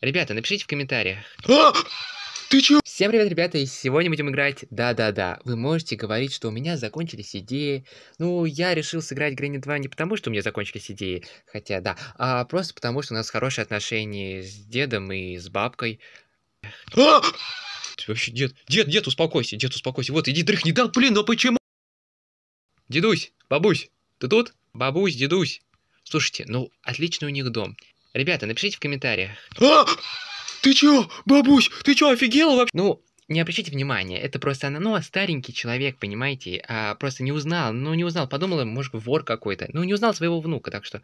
Ребята, напишите в комментариях. А! Ты чё? Всем привет, ребята, и сегодня будем играть «Да-да-да». Вы можете говорить, что у меня закончились идеи. Ну, я решил сыграть Грэнни 2 не потому, что у меня закончились идеи, хотя да, а просто потому, что у нас хорошие отношения с дедом и с бабкой. А! Ты вообще, дед, дед, дед, успокойся, дед, успокойся. Вот, иди дрыхни. Да, блин, но ну почему? Дедусь, бабусь, ты тут? Бабусь, дедусь. Слушайте, ну, отличный у них дом. Ребята, напишите в комментариях. А! Ты чё, бабусь, ты чё, офигела вообще? Ну, не обращайте внимания, это просто она, ну, а старенький человек, понимаете, а, просто не узнал, ну, не узнал, подумала, может, вор какой-то, ну, не узнал своего внука, так что...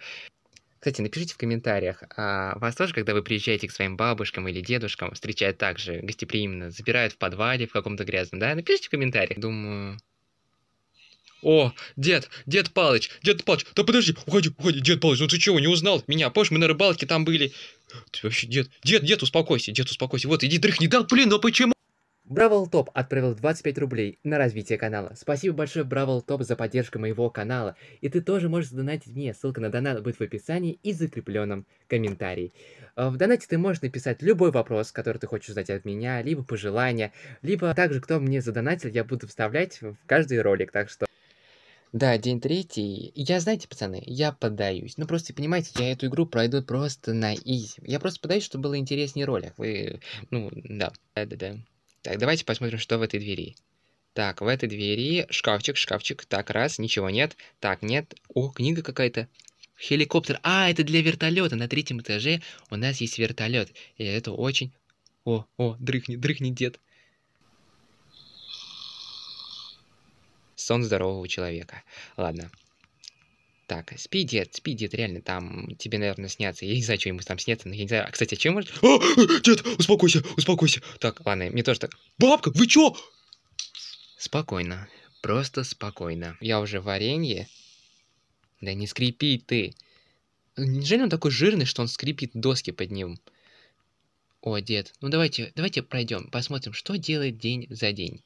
Кстати, напишите в комментариях, а вас тоже, когда вы приезжаете к своим бабушкам или дедушкам, встречают также гостеприимно, забирают в подвале в каком-то грязном, да? Напишите в комментариях. Думаю, о, дед, дед Палыч, дед Палыч, да подожди, уходи, уходи, дед Палыч, ну ты чего, не узнал меня? Помнишь, мы на рыбалке там были? Ты вообще, дед, дед, дед, успокойся, дед, успокойся, вот, иди дрыхни, да, блин, ну почему? Бравл Топ отправил 25 рублей на развитие канала. Спасибо большое, Бравл Топ, за поддержку моего канала. И ты тоже можешь донатить мне. Ссылка на донат будет в описании и закрепленном комментарии. А, в донате ты можешь написать любой вопрос, который ты хочешь узнать от меня, либо пожелания, либо также, кто мне задонатил, я буду вставлять в каждый ролик, так что... Да, день третий. Я, знаете, пацаны, я подаюсь. Ну, просто, понимаете, я эту игру пройду просто на изи. Я просто подаюсь, чтобы было интереснее ролик. Вы, ну, да. Да-да-да. Так, давайте посмотрим, что в этой двери. Так, в этой двери шкафчик, шкафчик. Так, раз, ничего нет. Так, нет. О, книга какая-то. Хеликоптер. А, это для вертолета. На третьем этаже у нас есть вертолет. И это очень... О, о, дрыхни, дрыхни, дед. сон здорового человека. Ладно. Так, спидит, спидит, реально, там тебе, наверное, снятся. Я не знаю, что ему там снятся, но я не знаю. А, кстати, а чем может... А, дед, успокойся, успокойся. Так, ладно, мне тоже так... Бабка, вы чё? Спокойно, просто спокойно. Я уже варенье. Да не скрипи ты. Неужели он такой жирный, что он скрипит доски под ним? О, дед, ну давайте, давайте пройдем, посмотрим, что делает день за день.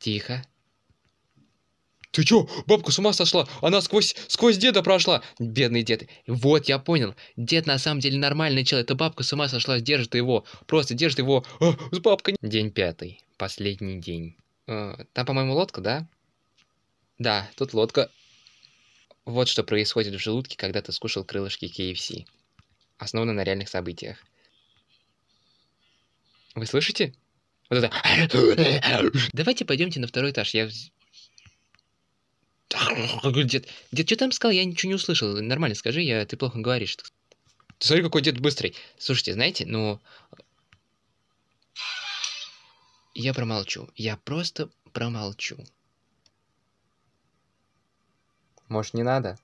Тихо, ты чё, бабка с ума сошла? Она сквозь, сквозь деда прошла. Бедный дед. Вот, я понял. Дед на самом деле нормальный человек. Эта бабка с ума сошла, держит его. Просто держит его. А, с бабкой. День пятый. Последний день. А, там, по-моему, лодка, да? Да, тут лодка. Вот что происходит в желудке, когда ты скушал крылышки KFC. Основано на реальных событиях. Вы слышите? Вот это... Давайте пойдемте на второй этаж. Я Дед, дед, что там сказал? Я ничего не услышал. Нормально скажи, я, ты плохо говоришь. Ты смотри, какой дед быстрый. Слушайте, знаете, ну... Я промолчу. Я просто промолчу. Может, не надо?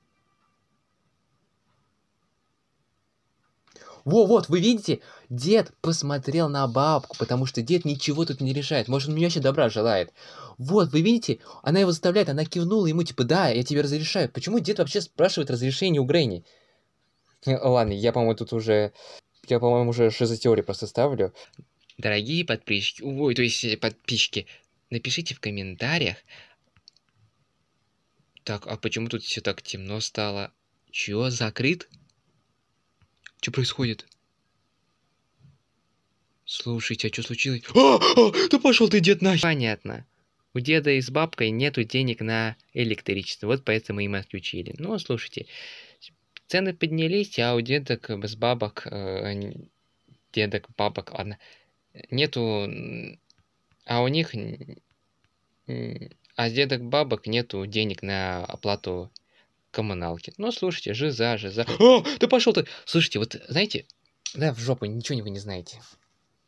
Во, вот, вы видите? Дед посмотрел на бабку, потому что дед ничего тут не решает. Может, он мне вообще добра желает. Вот, вы видите? Она его заставляет, она кивнула ему, типа, да, я тебе разрешаю. Почему дед вообще спрашивает разрешение у Грэнни? Э, ладно, я, по-моему, тут уже... Я, по-моему, уже шизотеорию просто ставлю. Дорогие подписчики... Ой, то есть э, подписчики. Напишите в комментариях... Так, а почему тут все так темно стало? Чё, закрыт? Что происходит? Слушайте, а что случилось? А, а да пошел ты, дед, нахер! Понятно. У деда и с бабкой нету денег на электричество, вот поэтому им отключили. Ну, слушайте, цены поднялись, а у дедок с бабок... Э, дедок, бабок, ладно. Нету... А у них... А с дедок бабок нету денег на оплату коммуналки. Ну, слушайте, жиза, жиза. О, да пошел ты! Слушайте, вот знаете, да, в жопу, ничего не вы не знаете.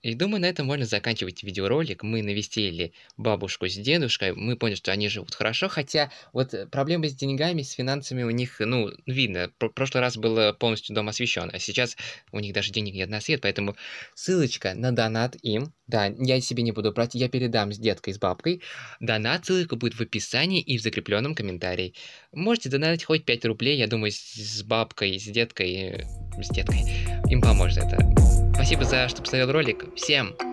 И думаю, на этом можно заканчивать видеоролик. Мы навестили бабушку с дедушкой, мы поняли, что они живут хорошо, хотя вот э, проблемы с деньгами, с финансами у них, ну, видно, в прошлый раз был полностью дом освещен, а сейчас у них даже денег нет на свет, поэтому ссылочка на донат им, да, я себе не буду брать, я передам с деткой, с бабкой, донат, ссылка будет в описании и в закрепленном комментарии. Можете донатить хоть 5 рублей, я думаю, с бабкой, с деткой, э, с деткой, им поможет это. Спасибо за что посмотрел ролик. Всем